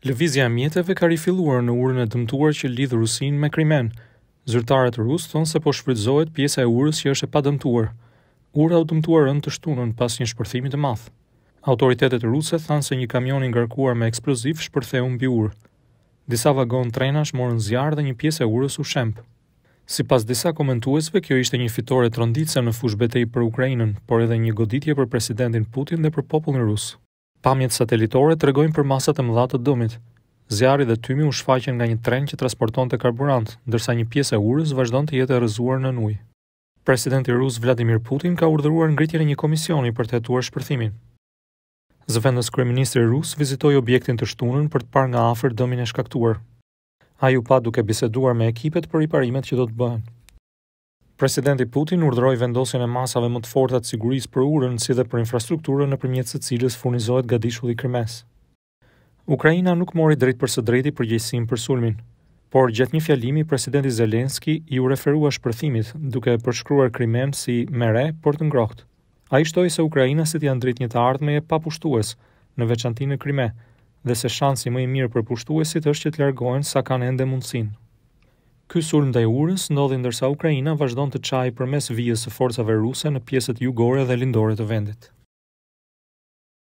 Lëvizja e mjeteve ka rifiluar në urën e dëmtuar që lidh Rusin me Krimen. Zyrtarët rusë thonë se po shfrytëzohet pjesa e urës që është e padëmtuar. Ura u dëmtuar rënë të shtunën pas një shpërthimi të madh. Autoritetet ruse thanë se një kamion i ngarkuar me eksploziv shpërtheu mbi urë. Disa vagon trenash morën zjarr dhe një pjesë e urës u shemp. Sipas disa komentuesve, kjo ishte një fitore tronditëse në fush betejë për Ukrainën, por edhe një goditje për presidentin Putin dhe për popullin rus. Pamjet satelitore të regojnë për masat e mëdha të dëmit. Zjarri dhe tymi u shfaqen nga një tren që transporton të karburant, ndërsa një pjesë e urës vazhdon të jetë e rëzuar në nuj. Presidenti Rus Vladimir Putin ka urdhëruar ngritjen e një komisioni për të hetuar shpërthimin. Zëvendës kreministri Rus vizitoj objektin të shtunën për të par nga afer dëmin e shkaktuar. A ju pa duke biseduar me ekipet për i parimet që do të bëhen. Presidenti Putin urdhëroi vendosjen e masave më të forta të sigurisë për urën si dhe për infrastrukturën nëpërmjet së cilës furnizohet gatishulli Krimes. Ukraina nuk mori drejt për së drejti përgjegjësinë për sulmin, por gjatë një fjalimi presidenti Zelenski i u referua shpërthimit duke përshkruar Krimen si me re për të ngroht. Ai shtoi se Ukraina si të janë drejt një të ardhmeje pa pushtues në veçantinë Krime dhe se shansi më i mirë për pushtuesit është që të largohen sa kanë ende mundësinë. Ky sulm ndaj Urës ndodhi ndërsa Ukraina vazhdon të çajë përmes vijës së forcave ruse në pjesët jugore dhe lindore të vendit.